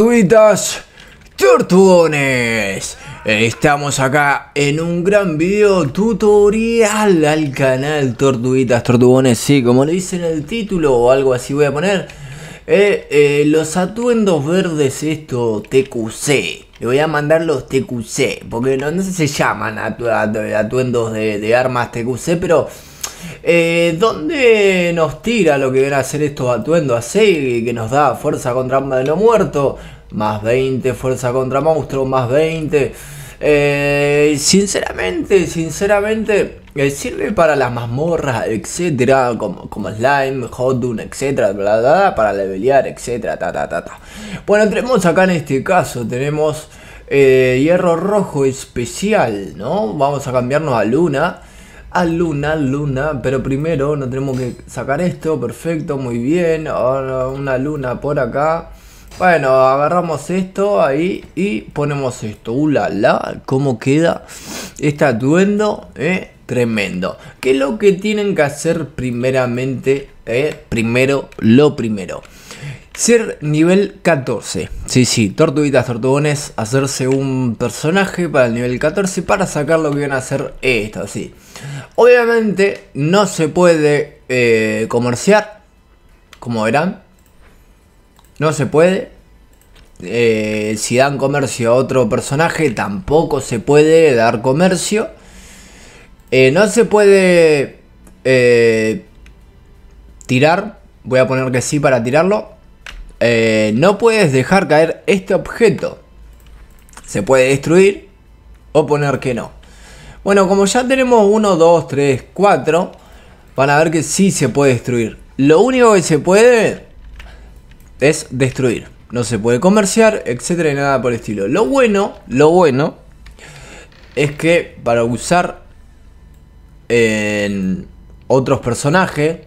gratuitas, tortugones. Estamos acá en un gran video tutorial al canal Tortuitas, Tortugones. Sí, como lo dice en el título o algo así voy a poner. Eh, eh, los atuendos verdes, esto TQC, le voy a mandar los TQC, porque no, sé si se llaman atuendos de, de, armas TQC, pero eh, ¿Dónde nos tira lo que van a hacer estos atuendos así? Que nos da fuerza contra de lo muerto, más 20, fuerza contra monstruo, más 20. Eh, sinceramente, sinceramente, eh, sirve para las mazmorras, etcétera, como, Slime, Hotdun, etcétera, bla, para levelear, etcétera, ta, ta, ta, Bueno, tenemos acá en este caso, tenemos hierro rojo especial, ¿no? Vamos a cambiarnos a Luna a ah, Luna, Luna, pero primero no tenemos que sacar esto, perfecto, muy bien, ahora una luna por acá. Bueno, agarramos esto ahí y ponemos esto, ulala, la, cómo queda este atuendo, eh, tremendo. que lo que tienen que hacer primeramente? Eh? Primero, lo primero. Ser nivel 14. Sí, sí, tortuguitas, tortugones, hacerse un personaje para el nivel 14 para sacar lo que van a hacer esto, sí. Obviamente no se puede eh, comerciar, como verán. No se puede. Eh, si dan comercio a otro personaje, tampoco se puede dar comercio. Eh, no se puede tirar. Voy a poner que sí para tirarlo. Eh, no puedes dejar caer este objeto. Se puede destruir o poner que no. Bueno, como ya tenemos 1, 2, 3, 4, van a ver que sí se puede destruir. Lo único que se puede es destruir. No se puede comerciar, etcétera, y nada por el estilo. Lo bueno, lo bueno, es que para usar en otros personajes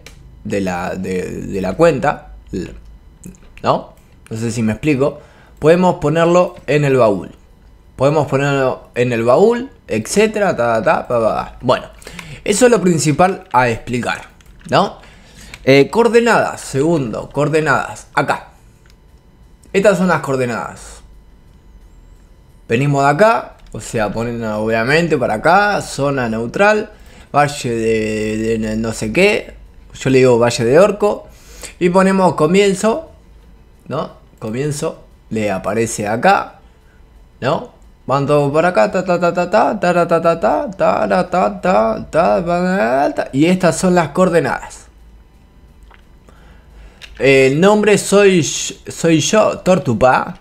de la, de la cuenta, ¿no? No sé si me explico. Podemos ponerlo en el baúl. Podemos ponerlo en el baúl, etcétera, Bueno, eso es lo principal a explicar, ¿no? Eh, coordenadas, segundo, coordenadas, acá. Estas son las coordenadas. Venimos de acá, o sea, ponen obviamente para acá, zona neutral, valle de, de no sé qué, yo le digo valle de orco, y ponemos comienzo ¿no? Comienzo, le aparece acá, ¿no? mando por acá, ta ta ta ta ta, ta ta ta ta, ta ta ta ta, ta ta y estas son las coordenadas. El nombre soy soy yo, Tortupa.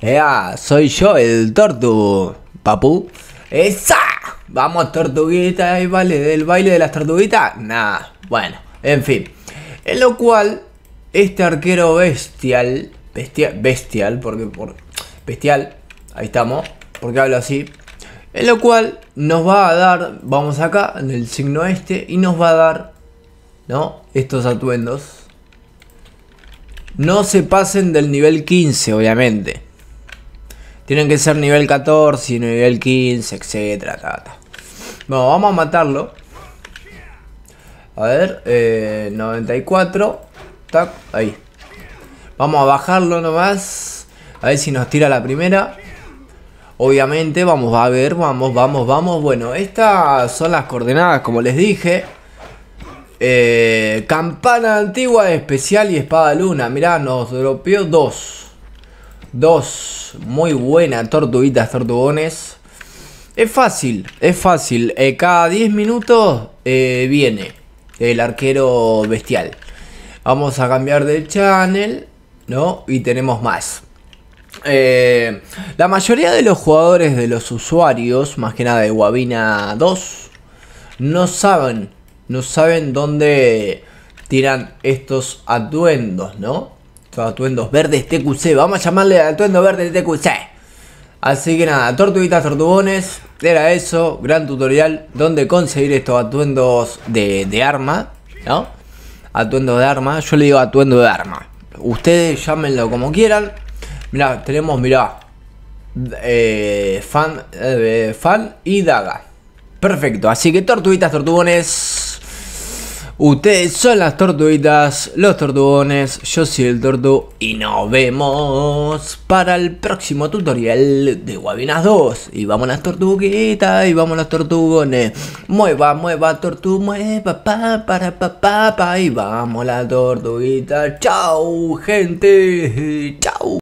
Ea, soy yo el Tortu, papu. ¡Esa! Vamos, tortuguita, y vale, del baile de las tortuguitas. nada bueno, en fin. En lo cual este arquero bestial, bestial, porque por, bestial, ahí estamos, porque hablo así. En lo cual nos va a dar, vamos acá, en el signo este, y nos va a dar, ¿no? Estos atuendos. No se pasen del nivel 15, obviamente. Tienen que ser nivel 14, nivel 15, etcétera, Bueno, vamos a matarlo. A ver, 94. Eh, ahí. Vamos a bajarlo nomás. A ver si nos tira la primera. Obviamente, vamos a ver, vamos, vamos, vamos. Bueno, estas son las coordenadas, como les dije. Eh, campana antigua especial y espada luna. Mirá, nos dropeó dos. Dos. Muy buena, tortuguitas, tortugones. Es fácil, es fácil. Eh, cada 10 minutos eh, viene el arquero bestial. Vamos a cambiar de channel, ¿no? Y tenemos más. Eh, la mayoría de los jugadores de los usuarios, más que nada de guabina 2, no saben, no saben dónde tiran estos atuendos, ¿no? Estos atuendos verdes TQC, vamos a llamarle atuendo verde TQC. Así que nada, tortuguitas, tortubones, era eso, gran tutorial, donde conseguir estos atuendos de, de arma, ¿no? atuendo de arma. Yo le digo atuendo de arma. Ustedes llámenlo como quieran. Mirá, tenemos, mirá. Eh, fan, eh, fan y daga. Perfecto, así que tortuguitas, tortugones. Ustedes son las tortuitas, los tortugones, yo soy el tortu y nos vemos para el próximo tutorial de Guabinas 2. Y vamos las tortuguitas y vamos las tortugones. Mueva, mueva, tortu, mueva, pa, para, pa, pa, y vamos las tortuguitas. Chao, gente. Chao.